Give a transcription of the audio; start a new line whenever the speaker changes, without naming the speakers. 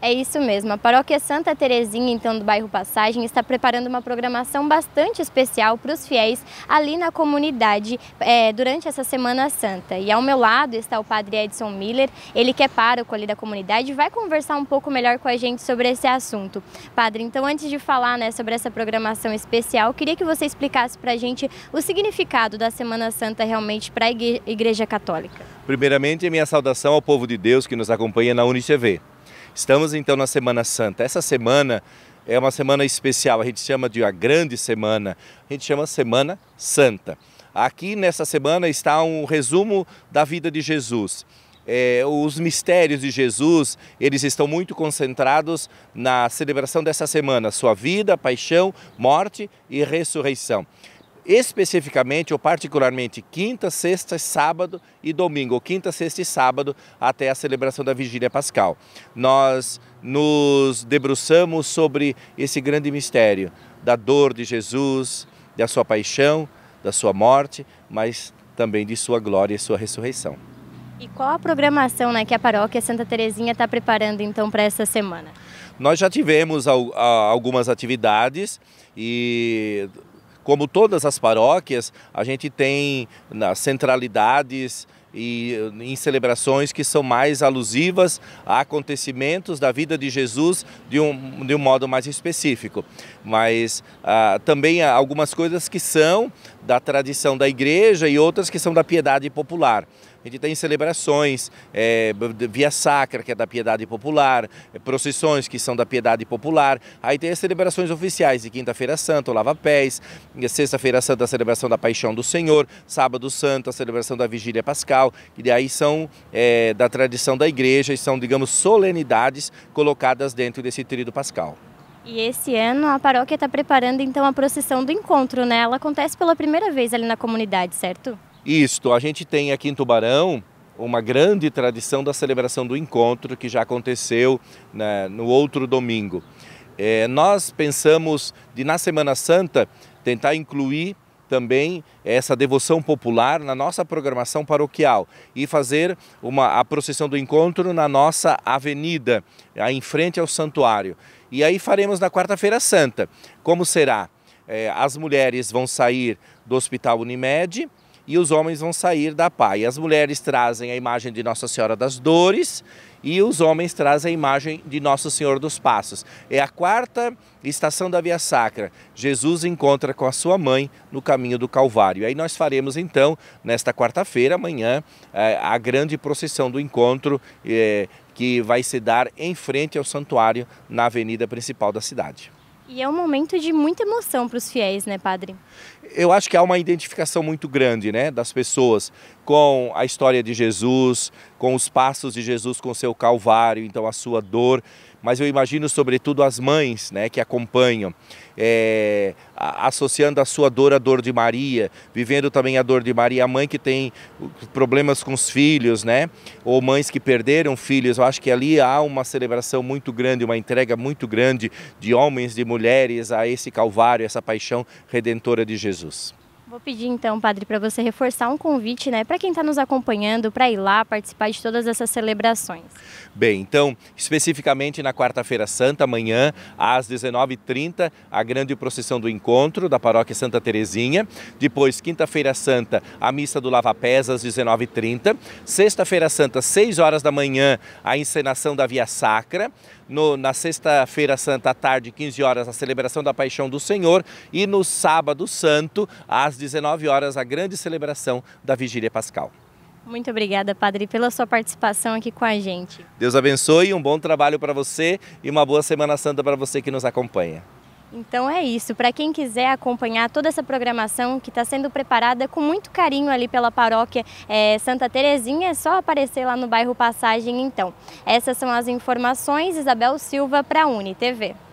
É isso mesmo. A Paróquia Santa Terezinha, então, do bairro Passagem, está preparando uma programação bastante especial para os fiéis ali na comunidade é, durante essa Semana Santa. E ao meu lado está o padre Edson Miller, ele que é pároco ali da comunidade e vai conversar um pouco melhor com a gente sobre esse assunto. Padre, então, antes de falar né, sobre essa programação especial, queria que você explicasse para a gente o significado da Semana Santa realmente para a Igreja Católica.
Primeiramente, minha saudação ao povo de Deus que nos acompanha na UNICEV. Estamos então na Semana Santa. Essa semana é uma semana especial, a gente chama de a grande semana, a gente chama Semana Santa. Aqui nessa semana está um resumo da vida de Jesus. É, os mistérios de Jesus, eles estão muito concentrados na celebração dessa semana, sua vida, paixão, morte e ressurreição especificamente ou particularmente quinta, sexta, sábado e domingo, quinta, sexta e sábado até a celebração da Vigília Pascal. Nós nos debruçamos sobre esse grande mistério da dor de Jesus, da sua paixão, da sua morte, mas também de sua glória e sua ressurreição.
E qual a programação né, que a paróquia Santa Terezinha está preparando então para essa semana?
Nós já tivemos algumas atividades e como todas as paróquias, a gente tem nas centralidades e em celebrações que são mais alusivas a acontecimentos da vida de Jesus de um, de um modo mais específico. Mas ah, também há algumas coisas que são da tradição da igreja e outras que são da piedade popular a gente tem celebrações, é, via sacra, que é da piedade popular, é, procissões, que são da piedade popular. Aí tem as celebrações oficiais de quinta-feira santa, o lava-pés, sexta-feira santa, a celebração da paixão do Senhor, sábado santo, a celebração da vigília pascal, e daí são é, da tradição da igreja e são, digamos, solenidades colocadas dentro desse tríduo pascal.
E esse ano a paróquia está preparando então a procissão do encontro, né? Ela acontece pela primeira vez ali na comunidade, certo?
Isto, a gente tem aqui em Tubarão uma grande tradição da celebração do encontro que já aconteceu né, no outro domingo. É, nós pensamos de, na Semana Santa, tentar incluir também essa devoção popular na nossa programação paroquial e fazer uma, a procissão do encontro na nossa avenida, em frente ao santuário. E aí faremos na Quarta-feira Santa. Como será? É, as mulheres vão sair do Hospital Unimed, e os homens vão sair da pá. E as mulheres trazem a imagem de Nossa Senhora das Dores e os homens trazem a imagem de Nosso Senhor dos Passos. É a quarta estação da Via Sacra. Jesus encontra com a sua mãe no caminho do Calvário. Aí nós faremos então, nesta quarta-feira, amanhã, eh, a grande procissão do encontro eh, que vai se dar em frente ao santuário na avenida principal da cidade.
E é um momento de muita emoção para os fiéis, né, padre?
Eu acho que há uma identificação muito grande, né, das pessoas com a história de Jesus, com os passos de Jesus, com o seu calvário, então a sua dor mas eu imagino sobretudo as mães né, que acompanham, é, associando a sua dor à dor de Maria, vivendo também a dor de Maria, a mãe que tem problemas com os filhos, né, ou mães que perderam filhos. Eu acho que ali há uma celebração muito grande, uma entrega muito grande de homens, de mulheres a esse Calvário, essa paixão redentora de Jesus.
Vou pedir então, padre, para você reforçar um convite né, para quem está nos acompanhando, para ir lá participar de todas essas celebrações.
Bem, então, especificamente na quarta-feira santa, amanhã, às 19h30, a grande procissão do encontro da paróquia Santa Terezinha. Depois, quinta-feira santa, a missa do Lava Pés, às 19h30. Sexta-feira santa, 6 horas da manhã, a encenação da Via Sacra. No, na sexta-feira santa, à tarde, 15 horas, a celebração da Paixão do Senhor. E no sábado santo, às 19 horas, a grande celebração da Vigília Pascal.
Muito obrigada, Padre, pela sua participação aqui com a gente.
Deus abençoe, um bom trabalho para você e uma boa Semana Santa para você que nos acompanha.
Então é isso. Para quem quiser acompanhar toda essa programação que está sendo preparada com muito carinho ali pela paróquia é, Santa Terezinha, é só aparecer lá no bairro Passagem então. Essas são as informações. Isabel Silva para a UniTV.